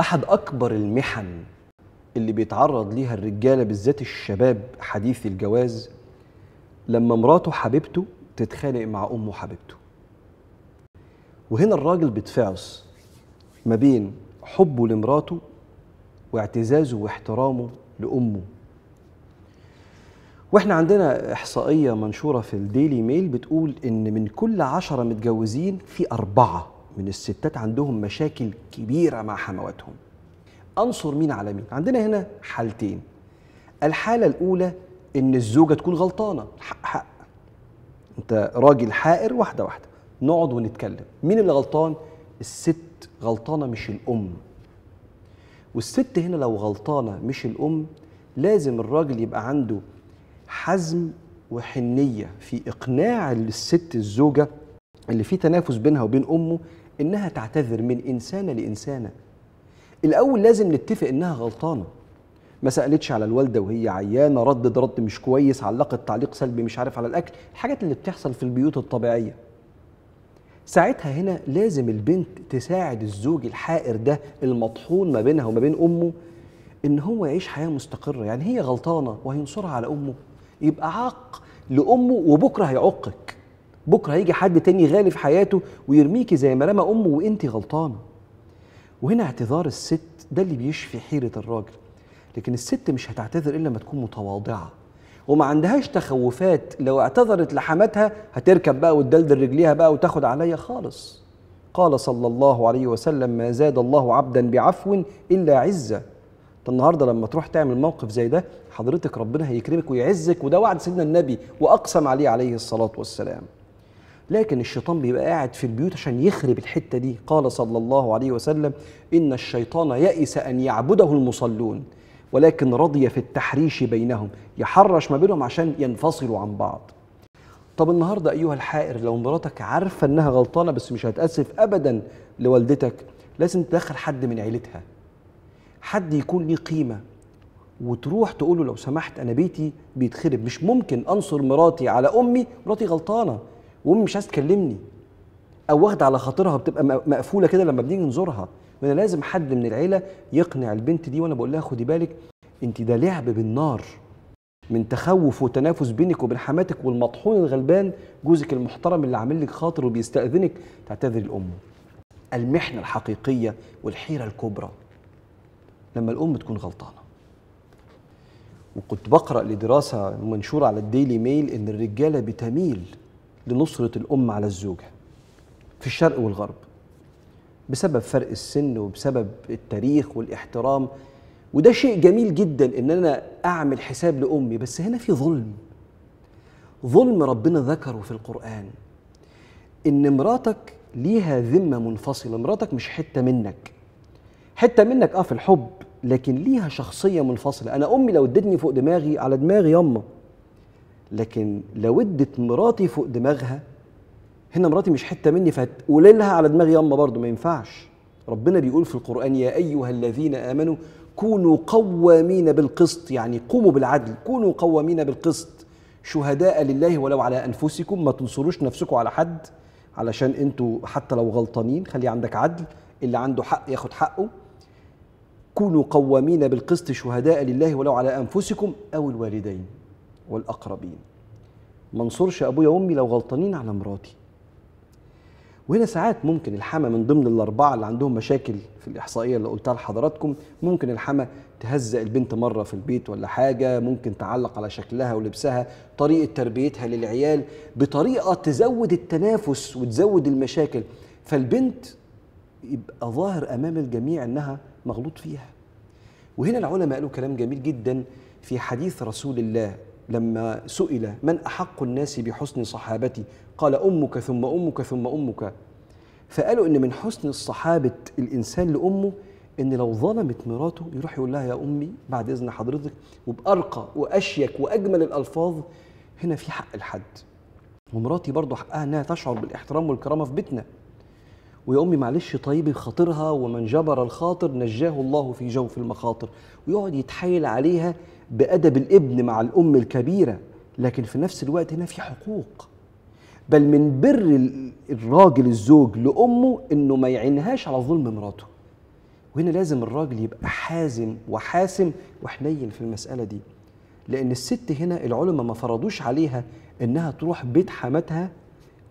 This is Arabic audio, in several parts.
احد اكبر المحن اللي بيتعرض ليها الرجاله بالذات الشباب حديث الجواز لما مراته حبيبته تتخانق مع امه حبيبته وهنا الراجل بيتفعص ما بين حبه لمراته واعتزازه واحترامه لامه واحنا عندنا احصائيه منشوره في الديلي ميل بتقول ان من كل عشرة متجوزين في اربعه من الستات عندهم مشاكل كبيرة مع حمواتهم أنصر مين على مين؟ عندنا هنا حالتين الحالة الأولى إن الزوجة تكون غلطانة حق حق أنت راجل حائر واحدة واحدة نقعد ونتكلم مين اللي غلطان؟ الست غلطانة مش الأم والست هنا لو غلطانة مش الأم لازم الراجل يبقى عنده حزم وحنية في إقناع الست الزوجة اللي في تنافس بينها وبين أمه انها تعتذر من انسانه لانسانه الاول لازم نتفق انها غلطانه ما سالتش على الوالده وهي عيانه ردد رد مش كويس علقت تعليق سلبي مش عارف على الاكل الحاجات اللي بتحصل في البيوت الطبيعيه ساعتها هنا لازم البنت تساعد الزوج الحائر ده المطحون ما بينها وما بين امه ان هو يعيش حياه مستقره يعني هي غلطانه وهينصرها على امه يبقى عاق لامه وبكره هيعقك بكره هيجي حد تاني غالي في حياته ويرميكي زي ما رمى امه وانت غلطانه وهنا اعتذار الست ده اللي بيشفي حيره الراجل لكن الست مش هتعتذر الا لما تكون متواضعه وما عندهاش تخوفات لو اعتذرت لحماتها هتركب بقى وتدلدل رجليها بقى وتاخد عليا خالص قال صلى الله عليه وسلم ما زاد الله عبدا بعفو الا عزه النهارده لما تروح تعمل موقف زي ده حضرتك ربنا هيكرمك ويعزك وده وعد سيدنا النبي واقسم عليه عليه الصلاه والسلام لكن الشيطان بيبقى قاعد في البيوت عشان يخرب الحته دي قال صلى الله عليه وسلم ان الشيطان يئس ان يعبده المصلون ولكن رضي في التحريش بينهم يحرش ما بينهم عشان ينفصلوا عن بعض طب النهارده ايها الحائر لو مراتك عارفه انها غلطانه بس مش هتاسف ابدا لوالدتك لازم تدخل حد من عيلتها حد يكون ليه قيمه وتروح تقول له لو سمحت انا بيتي بيتخرب مش ممكن انصر مراتي على امي مراتي غلطانه وامي مش عايز تكلمني او واخده على خاطرها بتبقى مقفوله كده لما بنيجي نزورها وانا لازم حد من العيله يقنع البنت دي وانا بقول لها خدي بالك انت ده لعب بالنار من تخوف وتنافس بينك وبين حماتك والمطحون الغلبان جوزك المحترم اللي عامل لك خاطر وبيستاذنك تعتذري لامه المحنه الحقيقيه والحيره الكبرى لما الام تكون غلطانه وكنت بقرا لدراسه منشوره على الديلي ميل ان الرجاله بتميل لنصرة الأم على الزوجة في الشرق والغرب بسبب فرق السن وبسبب التاريخ والاحترام وده شيء جميل جدا ان انا اعمل حساب لامي بس هنا في ظلم ظلم ربنا ذكره في القران ان مراتك ليها ذمه منفصله مراتك مش حته منك حته منك اه في الحب لكن ليها شخصيه منفصله انا امي لو ادتني فوق دماغي على دماغي يامه لكن لو ادت مراتي فوق دماغها هنا مراتي مش حته مني فهتقول لها على دماغي يما برضه ما ينفعش ربنا بيقول في القران يا ايها الذين امنوا كونوا قوامين بالقسط يعني قوموا بالعدل كونوا قوامين بالقسط شهداء لله ولو على انفسكم ما تنصروش نفسكم على حد علشان انتوا حتى لو غلطانين خلي عندك عدل اللي عنده حق ياخد حقه كونوا قوامين بالقسط شهداء لله ولو على انفسكم او الوالدين والأقربين ما انصرش أبويا وأمي لو غلطانين على مراتي وهنا ساعات ممكن الحما من ضمن الأربعة اللي عندهم مشاكل في الإحصائية اللي قلتها لحضراتكم ممكن الحما تهزق البنت مرة في البيت ولا حاجة ممكن تعلق على شكلها ولبسها طريقة تربيتها للعيال بطريقة تزود التنافس وتزود المشاكل فالبنت يبقى ظاهر أمام الجميع أنها مغلوط فيها وهنا العلماء قالوا كلام جميل جدا في حديث رسول الله لما سئل من أحق الناس بحسن صحابتي قال أمك ثم أمك ثم أمك فقالوا إن من حسن الصحابة الإنسان لأمه إن لو ظلمت مراته يروح يقول لها يا أمي بعد إذن حضرتك وبأرقى وأشيك وأجمل الألفاظ هنا في حق الحد ومراتي برضه حقها إنها تشعر بالاحترام والكرامة في بيتنا ويا امي معلش طيب خاطرها ومن جبر الخاطر نجاه الله في جوف المخاطر ويقعد يتحايل عليها بأدب الابن مع الأم الكبيرة لكن في نفس الوقت هنا في حقوق بل من بر الراجل الزوج لأمه إنه ما يعينهاش على ظلم مراته وهنا لازم الراجل يبقى حازم وحاسم وحنين في المسألة دي لأن الست هنا العلماء ما فرضوش عليها إنها تروح بيت حماتها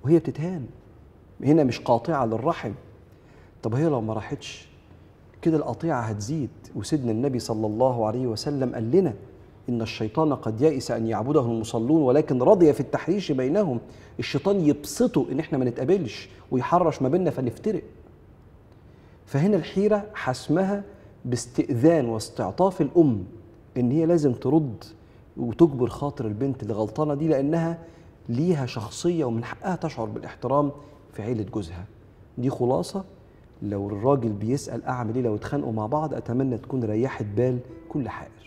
وهي بتتهان هنا مش قاطعة للرحم طب هي لو ما راحتش كده القطيعة هتزيد وسيدنا النبي صلى الله عليه وسلم قال لنا إن الشيطان قد يئس أن يعبده المصلون ولكن رضي في التحريش بينهم الشيطان يبسطه إن إحنا ما نتقابلش ويحرش ما بيننا فنفترق فهنا الحيرة حسمها باستئذان واستعطاف الأم إن هي لازم ترد وتجبر خاطر البنت اللي غلطانة دي لأنها ليها شخصية ومن حقها تشعر بالاحترام في عيلة جوزها دي خلاصة لو الراجل بيسأل أعمل إيه لو اتخانقوا مع بعض أتمنى تكون ريحت بال كل حاجة